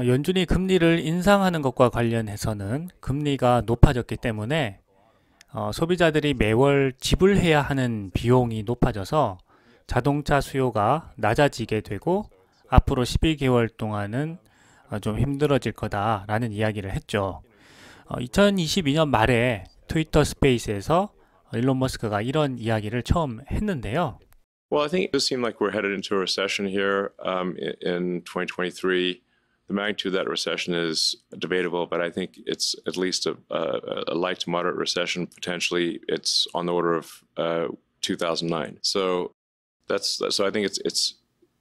어, 연준이 금리를 인상하는 것과 관련해서는 금리가 높아졌기 때문에 어, 소비자들이 매월 지불해야 하는 비용이 높아져서 자동차 수요가 낮아지게 되고 앞으로 12개월 동안은 어, 좀 힘들어질 거다라는 이야기를 했죠. 어, 2022년 말에 트위터 스페이스에서 일론 머스크가 이런 이야기를 처음 했는데요. Well, I think it s e e m like we're headed into a recession here um, in 2023. the magnitude of that recession is debatable, but I think it's at least a, a, a light to moderate recession. Potentially, it's on the order of uh, 2009. So that's so. I think it's it's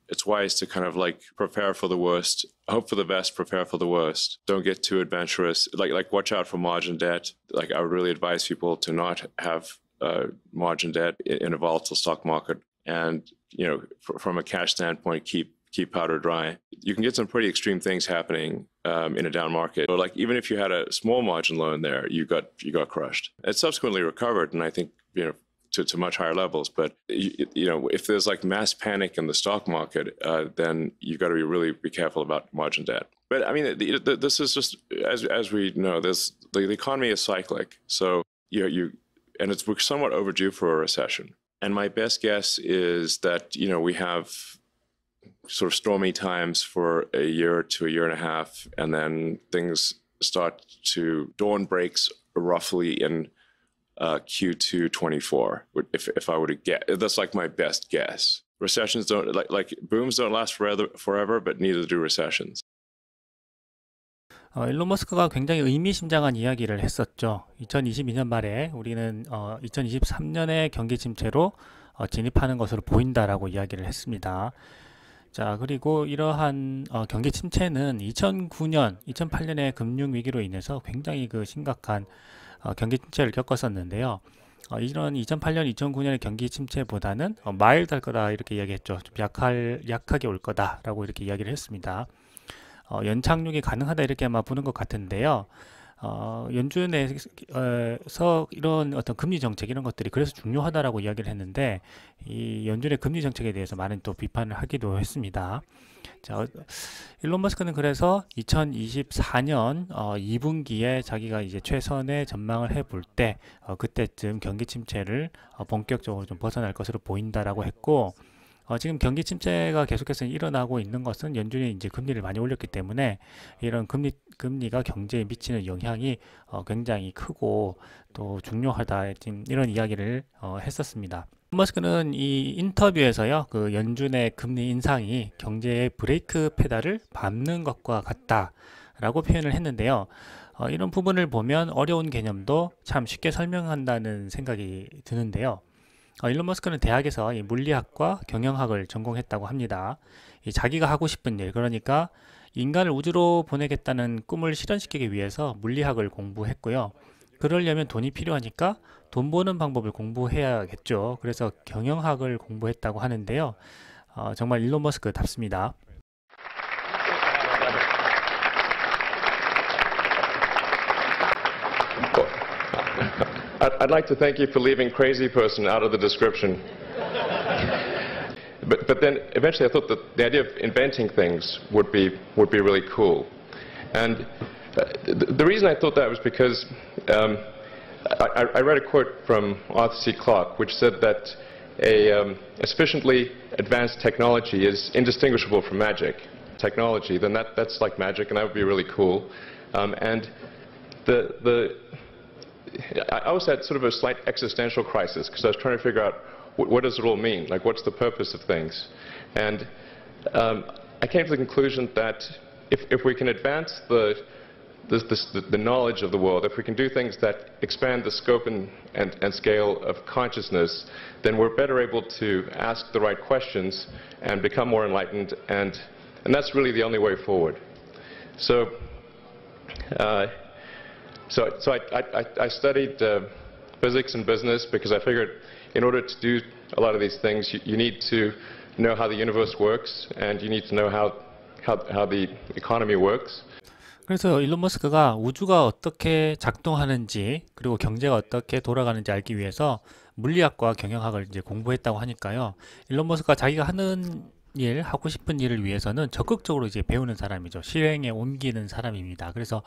it's wise to kind of like prepare for the worst, hope for the best, prepare for the worst. Don't get too adventurous. Like like watch out for margin debt. Like I would really advise people to not have uh, margin debt in a volatile stock market. And you know, fr- from a cash standpoint, keep keep powder dry. You can get some pretty extreme things happening um, in a down market. Or like even if you had a small margin loan there, you got you got crushed. It subsequently recovered, and I think you know to, to much higher levels. But you, you, know, if there's like mass panic in the stock market, uh, then you've got to be really be careful about margin debt. But I mean, the, the, this is just as as we know, this, the, the economy is cyclic. So you know, you and it's we're somewhat overdue for a recession. And my best guess is that you know we have sort of stormy times for a year to a year and a half, and then things start to dawn breaks roughly in uh, Q2 24. If if I were to get, that's like my best guess. Recessions don't like like booms don't last forever, forever, but neither do recessions. 어, 일론 머스크가 굉장히 의미심장한 이야기를 했었죠. 2022년 말에 우리는 어, 2023년에 경기 침체로 어, 진입하는 것으로 보인다라고 이야기를 했습니다. 자, 그리고 이러한 어, 경기 침체는 2009년, 2008년의 금융 위기로 인해서 굉장히 그 심각한 어, 경기 침체를 겪었었는데요. 어, 이런 2008년, 2009년의 경기 침체보다는 어, 마일드할 거다 이렇게 이야기했죠. 좀 약할, 약하게 올 거다라고 이렇게 이야기를 했습니다. 어, 연착륙이 가능하다 이렇게 아마 보는 것 같은데요. 어, 연준에서 이런 어떤 금리 정책 이런 것들이 그래서 중요하다라고 이야기를 했는데 이 연준의 금리 정책에 대해서 많은 또 비판을 하기도 했습니다. 자, 어, 일론 머스크는 그래서 2024년 어, 2분기에 자기가 이제 최선의 전망을 해볼 때 어, 그때쯤 경기 침체를 어, 본격적으로 좀 벗어날 것으로 보인다라고 했고 어, 지금 경기 침체가 계속해서 일어나고 있는 것은 연준이 이제 금리를 많이 올렸기 때문에 이런 금리 금리가 경제에 미치는 영향이 어, 굉장히 크고 또 중요하다 지금 이런 이야기를 어, 했었습니다. 머스크는 이 인터뷰에서요, 그 연준의 금리 인상이 경제의 브레이크 페달을 밟는 것과 같다라고 표현을 했는데요. 어, 이런 부분을 보면 어려운 개념도 참 쉽게 설명한다는 생각이 드는데요. 어, 일론 머스크는 대학에서 물리학과 경영학을 전공했다고 합니다. 자기가 하고 싶은 일, 그러니까 인간을 우주로 보내겠다는 꿈을 실현시키기 위해서 물리학을 공부했고요. 그러려면 돈이 필요하니까 돈 버는 방법을 공부해야겠죠. 그래서 경영학을 공부했다고 하는데요. 어, 정말 일론 머스크답습니다. I'd, I'd like to thank you for leaving crazy person out of the description. but, but then eventually I thought that the idea of inventing things would be, would be really cool. And uh, the, the, reason I thought that was because um, I, I, read a quote from Arthur C. Clarke which said that a, um, a, sufficiently advanced technology is indistinguishable from magic technology, then that, that's like magic and that would be really cool. Um, and the, the I was at sort of a slight existential crisis because I was trying to figure out what, what does it all mean? Like, what's the purpose of things? And um, I came to the conclusion that if, if we can advance the, this, this, the, the, knowledge of the world, if we can do things that expand the scope and, and, and scale of consciousness, then we're better able to ask the right questions and become more enlightened, and, and that's really the only way forward. So. Uh, So, so I, I, I studied uh, physics and business because I figured in order to do a lot of these things, you, you, need to know how the universe works and you need to know how, how, how the economy works. 그래서 일론 머스크가 우주가 어떻게 작동하는지 그리고 경제가 어떻게 돌아가는지 알기 위해서 물리학과 경영학을 이제 공부했다고 하니까요. 일론 머스크가 자기가 하는 일, 하고 싶은 일을 위해서는 적극적으로 이제 배우는 사람이죠. 실행에 옮기는 사람입니다. 그래서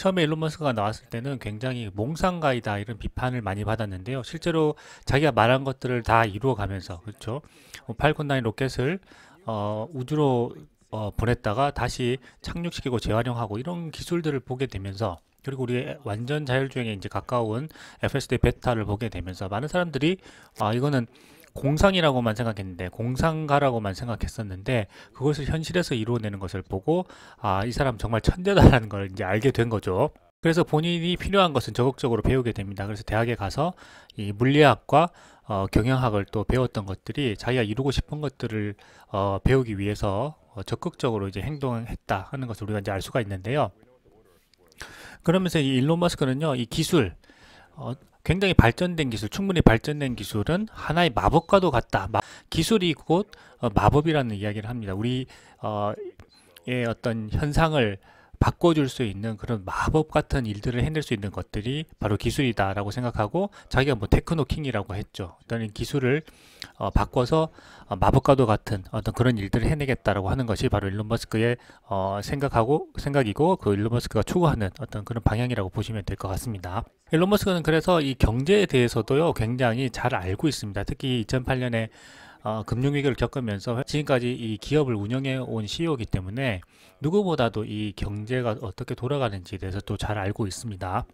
처음에 일론 머스크가 나왔을 때는 굉장히 몽상가이다 이런 비판을 많이 받았는데요. 실제로 자기가 말한 것들을 다 이루어가면서 그렇죠. 뭐 팔콘 9 로켓을 어, 우주로 어, 보냈다가 다시 착륙시키고 재활용하고 이런 기술들을 보게 되면서 그리고 우리 완전 자율주행에 이제 가까운 FSD 베타를 보게 되면서 많은 사람들이 아 이거는 공상이라고만 생각했는데 공상가라고만 생각했었는데 그것을 현실에서 이루어내는 것을 보고 아 이 사람 정말 천재다라는 걸 이제 알게 된 거죠. 그래서 본인이 필요한 것은 적극적으로 배우게 됩니다. 그래서 대학에 가서 이 물리학과 어, 경영학을 또 배웠던 것들이 자기가 이루고 싶은 것들을 어, 배우기 위해서 어, 적극적으로 이제 행동했다 하는 것을 우리가 이제 알 수가 있는데요. 그러면서 이 일론 머스크는요, 이 기술, 어, 굉장히 발전된 기술, 충분히 발전된 기술은 하나의 마법과도 같다. 마, 기술이 곧 어, 마법이라는 이야기를 합니다. 우리 어, 어떤 현상을 바꿔줄 수 있는 그런 마법 같은 일들을 해낼 수 있는 것들이 바로 기술이다라고 생각하고 자기가 뭐 테크노킹이라고 했죠. 어떤 기술을 어, 바꿔서 어, 마법과도 같은 어떤 그런 일들을 해내겠다라고 하는 것이 바로 일론 머스크의 어, 생각하고 생각이고 그 일론 머스크가 추구하는 어떤 그런 방향이라고 보시면 될 것 같습니다. 일론 머스크는 그래서 이 경제에 대해서도요 굉장히 잘 알고 있습니다. 특히 2008년에 어, 금융위기를 겪으면서 지금까지 이 기업을 운영해 온 CEO이기 때문에 누구보다도 이 경제가 어떻게 돌아가는지에 대해서 또 잘 알고 있습니다.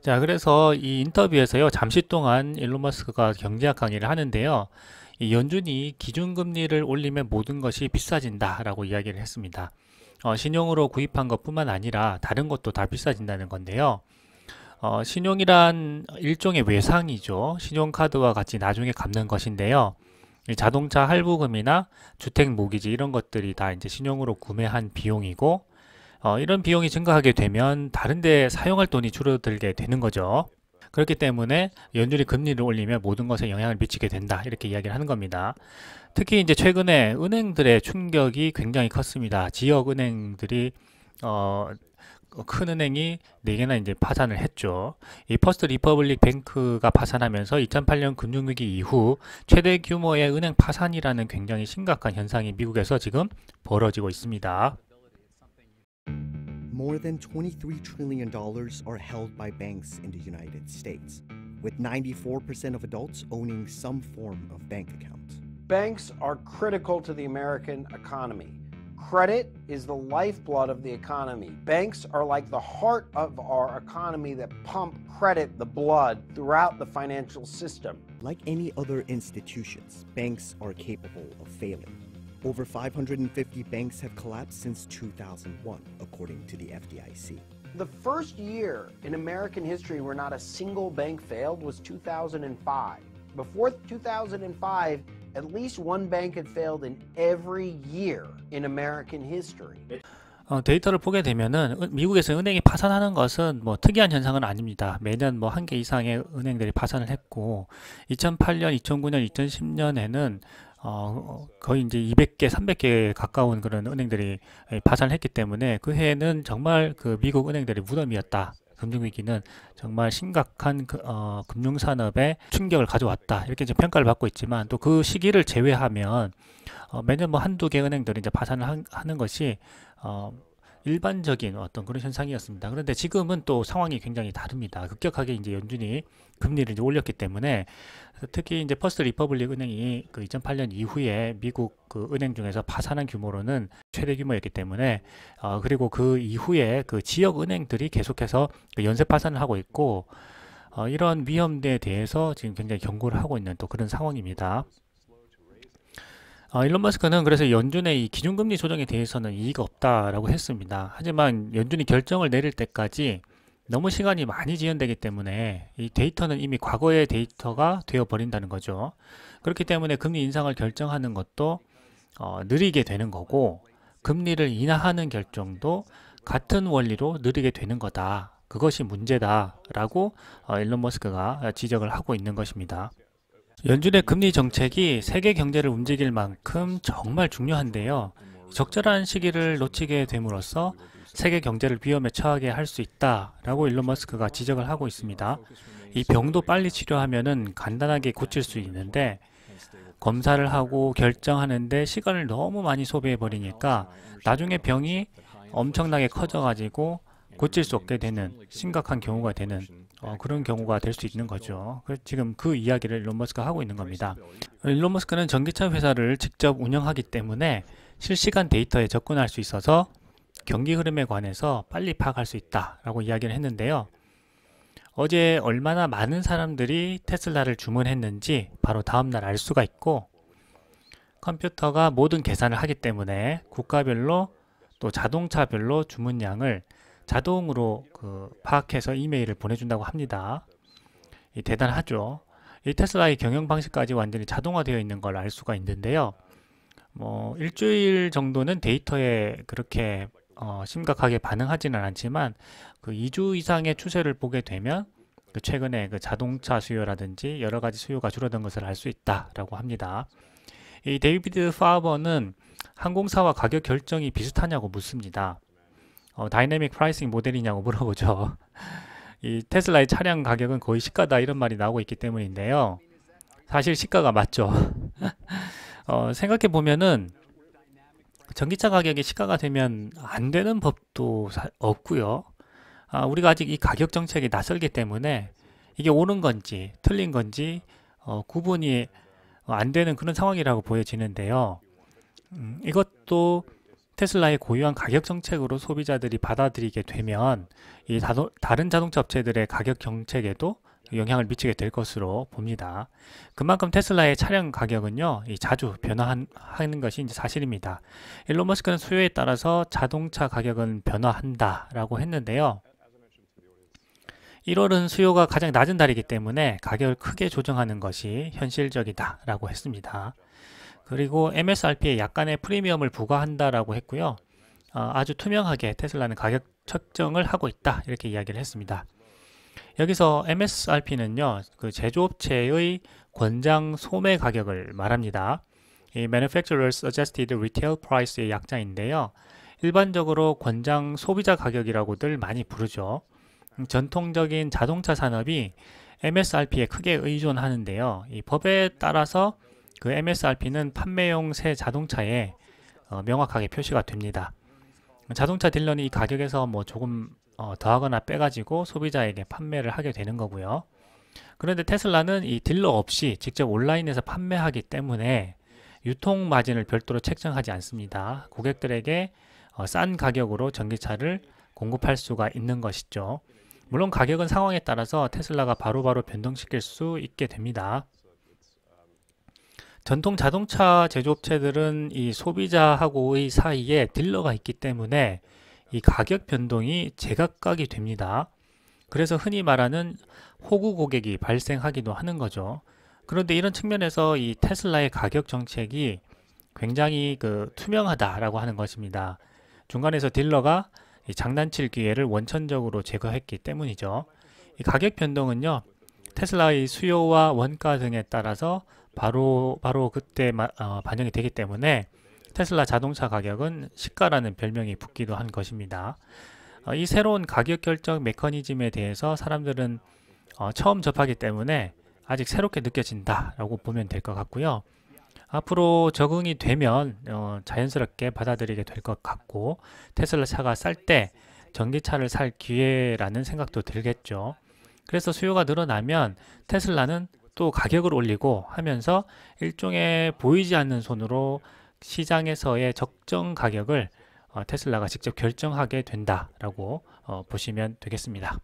자, 그래서 이 인터뷰에서요, 잠시 동안 일론 머스크가 경제학 강의를 하는데요. 이 연준이 기준금리를 올리면 모든 것이 비싸진다라고 이야기를 했습니다. 어, 신용으로 구입한 것뿐만 아니라 다른 것도 다 비싸진다는 건데요. 어, 신용이란 일종의 외상이죠. 신용카드와 같이 나중에 갚는 것인데요. 자동차 할부금이나 주택 모기지 이런 것들이 다 이제 신용으로 구매한 비용이고 어, 이런 비용이 증가하게 되면 다른데 사용할 돈이 줄어들게 되는 거죠. 그렇기 때문에 연준이 금리를 올리면 모든 것에 영향을 미치게 된다 이렇게 이야기를 하는 겁니다. 특히 이제 최근에 은행들의 충격이 굉장히 컸습니다. 지역 은행들이 어, 큰 은행이 4개나 이제 파산을 했죠. 이 퍼스트 리퍼블릭 뱅크가 파산하면서 2008년 금융위기 이후 최대 규모의 은행 파산이라는 굉장히 심각한 현상이 미국에서 지금 벌어지고 있습니다. More than 23 trillion dollars are held by banks in the United States, with 94% of adults owning some form of bank account. Banks are critical to the American economy. Credit is the lifeblood of the economy. Banks are like the heart of our economy that pump credit, the blood, throughout the financial system. Like any other institutions, banks are capable of failing. Over 550 banks have collapsed since 2001, according to the FDIC. The first year in American history where not a single bank failed was 2005. Before 2005, At least one bank had failed in every year in American history. 어, 데이터를 보게 되면은 미국에서 은행이 파산하는 것은 뭐 특이한 현상은 아닙니다. 매년 뭐 한 개 이상의 은행들이 파산을 했고 2008년, 2009년, 2010년에는 어, 거의 이제 200개, 300개 가까운 그런 은행들이 파산을 했기 때문에 그 해에는 정말 그 미국 은행들이 무덤이었다. 금융위기는 정말 심각한 그, 어, 금융산업에 충격을 가져왔다. 이렇게 이제 평가를 받고 있지만 또 그 시기를 제외하면 어, 매년 뭐 한두 개 은행들이 이제 파산을 한, 하는 것이 어, 일반적인 어떤 그런 현상이었습니다. 그런데 지금은 또 상황이 굉장히 다릅니다. 급격하게 이제 연준이 금리를 이제 올렸기 때문에 특히 이제 퍼스트 리퍼블릭 은행이 그 2008년 이후에 미국 그 은행 중에서 파산한 규모로는 최대 규모였기 때문에 어 그리고 그 이후에 그 지역 은행들이 계속해서 그 연쇄 파산을 하고 있고 어 이런 위험에 대해서 지금 굉장히 경고를 하고 있는 또 그런 상황입니다. 어, 일론 머스크는 그래서 연준의 이 기준금리 조정에 대해서는 이의가 없다라고 했습니다. 하지만 연준이 결정을 내릴 때까지 너무 시간이 많이 지연되기 때문에 이 데이터는 이미 과거의 데이터가 되어버린다는 거죠. 그렇기 때문에 금리 인상을 결정하는 것도 어, 느리게 되는 거고 금리를 인하하는 결정도 같은 원리로 느리게 되는 거다. 그것이 문제다라고 어, 일론 머스크가 지적을 하고 있는 것입니다. 연준의 금리 정책이 세계 경제를 움직일 만큼 정말 중요한데요. 적절한 시기를 놓치게 됨으로써 세계 경제를 위험에 처하게 할 수 있다라고 일론 머스크가 지적을 하고 있습니다. 이 병도 빨리 치료하면 간단하게 고칠 수 있는데 검사를 하고 결정하는데 시간을 너무 많이 소비해 버리니까 나중에 병이 엄청나게 커져 가지고 고칠 수 없게 되는 심각한 경우가 되는 어, 그런 경우가 될 수 있는 거죠. 지금 그 이야기를 일론 머스크가 하고 있는 겁니다. 일론 머스크는 전기차 회사를 직접 운영하기 때문에 실시간 데이터에 접근할 수 있어서 경기 흐름에 관해서 빨리 파악할 수 있다라고 이야기를 했는데요. 어제 얼마나 많은 사람들이 테슬라를 주문했는지 바로 다음날 알 수가 있고 컴퓨터가 모든 계산을 하기 때문에 국가별로 또 자동차별로 주문량을 자동으로 그 파악해서 이메일을 보내준다고 합니다. 대단하죠. 이 테슬라의 경영 방식까지 완전히 자동화되어 있는 걸 알 수가 있는데요. 뭐 일주일 정도는 데이터에 그렇게 어 심각하게 반응하지는 않지만 그 2주 이상의 추세를 보게 되면 그 최근에 그 자동차 수요라든지 여러 가지 수요가 줄어든 것을 알 수 있다라고 합니다. 이 데이비드 파버는 항공사와 가격 결정이 비슷하냐고 묻습니다. 어, 다이내믹 프라이싱 모델이냐고 물어보죠. 이 테슬라의 차량 가격은 거의 시가다 이런 말이 나오고 있기 때문인데요. 사실 시가가 맞죠. 어, 생각해 보면은 전기차 가격이 시가가 되면 안 되는 법도 없고요. 아, 우리가 아직 이 가격 정책이 낯설기 때문에 이게 옳은 건지 틀린 건지 어, 구분이 안 되는 그런 상황이라고 보여지는데요. 음, 이것도 테슬라의 고유한 가격 정책으로 소비자들이 받아들이게 되면 이 다도, 다른 자동차 업체들의 가격 정책에도 영향을 미치게 될 것으로 봅니다. 그만큼 테슬라의 차량 가격은요, 자주 변화하는 것이 이제 사실입니다. 일론 머스크는 수요에 따라서 자동차 가격은 변화한다라고 했는데요. 1월은 수요가 가장 낮은 달이기 때문에 가격을 크게 조정하는 것이 현실적이다라고 했습니다. 그리고 MSRP에 약간의 프리미엄을 부과한다라고 했고요. 어, 아주 투명하게 테슬라는 가격 측정을 하고 있다 이렇게 이야기를 했습니다. 여기서 MSRP는요, 그 제조업체의 권장 소매 가격을 말합니다. 이 Manufacturer Suggested Retail Price의 약자인데요. 일반적으로 권장 소비자 가격이라고들 많이 부르죠. 음, 전통적인 자동차 산업이 MSRP에 크게 의존하는데요. 이 법에 따라서 그 MSRP는 판매용 새 자동차에 어, 명확하게 표시가 됩니다. 자동차 딜러는 이 가격에서 뭐 조금 어, 더하거나 빼가지고 소비자에게 판매를 하게 되는 거고요. 그런데 테슬라는 이 딜러 없이 직접 온라인에서 판매하기 때문에 유통 마진을 별도로 책정하지 않습니다. 고객들에게 어, 싼 가격으로 전기차를 공급할 수가 있는 것이죠. 물론 가격은 상황에 따라서 테슬라가 바로바로 바로 변동시킬 수 있게 됩니다. 전통 자동차 제조업체들은 이 소비자하고의 사이에 딜러가 있기 때문에 이 가격 변동이 제각각이 됩니다. 그래서 흔히 말하는 호구 고객이 발생하기도 하는 거죠. 그런데 이런 측면에서 이 테슬라의 가격 정책이 굉장히 그 투명하다라고 하는 것입니다. 중간에서 딜러가 장난칠 기회를 원천적으로 제거했기 때문이죠. 가격 변동은요, 테슬라의 수요와 원가 등에 따라서 바로 바로 그때 마, 어, 반영이 되기 때문에 테슬라 자동차 가격은 시가라는 별명이 붙기도 한 것입니다. 어, 이 새로운 가격 결정 메커니즘에 대해서 사람들은 어, 처음 접하기 때문에 아직 새롭게 느껴진다라고 보면 될 것 같고요. 앞으로 적응이 되면 어, 자연스럽게 받아들이게 될 것 같고 테슬라 차가 쌀 때 전기차를 살 기회라는 생각도 들겠죠. 그래서 수요가 늘어나면 테슬라는 또 가격을 올리고 하면서 일종의 보이지 않는 손으로 시장에서의 적정 가격을 어, 테슬라가 직접 결정하게 된다라고 어, 보시면 되겠습니다.